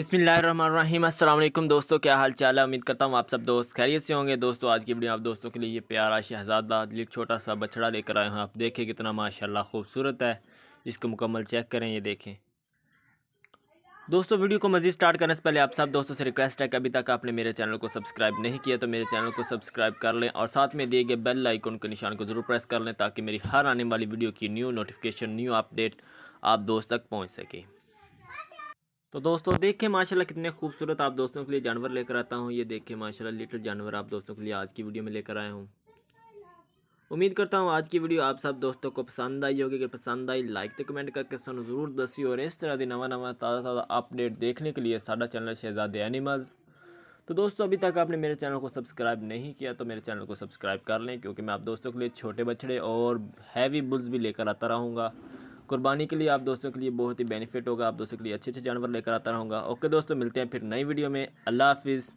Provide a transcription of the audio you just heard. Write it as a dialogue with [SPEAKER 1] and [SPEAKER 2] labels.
[SPEAKER 1] बिसमीम अल्लाम दोस्तों क्या हाल चाल है उम्मीद करता हूँ आप सब दोस्त खैरियत से होंगे दोस्तों आज की वीडियो आप दोस्तों के लिए ये प्यारा शहजादा एक छोटा सा बछड़ा लेकर आए हैं आप देखें कितना माशाल्लाह खूबसूरत है इसको मुकम्मल चेक करें ये देखें दोस्तों वीडियो को मज़ीद स्टार्ट करने से पहले आप सब दोस्तों से रिक्वेस्ट है कि अभी तक आपने मेरे चैनल को सब्सक्राइब नहीं किया तो मेरे चैनल को सब्सक्राइब कर लें और साथ में दिए गए बेल आइकन के निशान को ज़रूर प्रेस कर लें ताकि मेरी हर आने वाली वीडियो की न्यू नोटिफिकेशन न्यू अपडेट आप दोस्त तक पहुँच सके तो दोस्तों देखिए माशाल्लाह कितने खूबसूरत आप दोस्तों के लिए जानवर लेकर आता हूँ ये देखिए माशाल्लाह लिटिल जानवर आप दोस्तों के लिए आज की वीडियो में लेकर आया हूँ उम्मीद करता हूँ आज की वीडियो आप सब दोस्तों को पसंद आई होगी अगर पसंद आई लाइक तो कमेंट करके सू जरूर दसी और इस तरह की नवा नवा ताज़ा ताज़ा अपडेट देखने के लिए साडा चैनल शहजादे एनिमल्स तो दोस्तों अभी तक आपने मेरे चैनल को सब्सक्राइब नहीं किया तो मेरे चैनल को सब्सक्राइब कर लें क्योंकि मैं आप दोस्तों के लिए छोटे बछड़े और हैवी बुल्स भी लेकर आता रहूँगा कुर्बानी के लिए आप दोस्तों के लिए बहुत ही बेनिफिट होगा आप दोस्तों के लिए अच्छे अच्छे जानवर लेकर आता रहूँगा ओके दोस्तों मिलते हैं फिर नई वीडियो में अल्लाह हाफिज़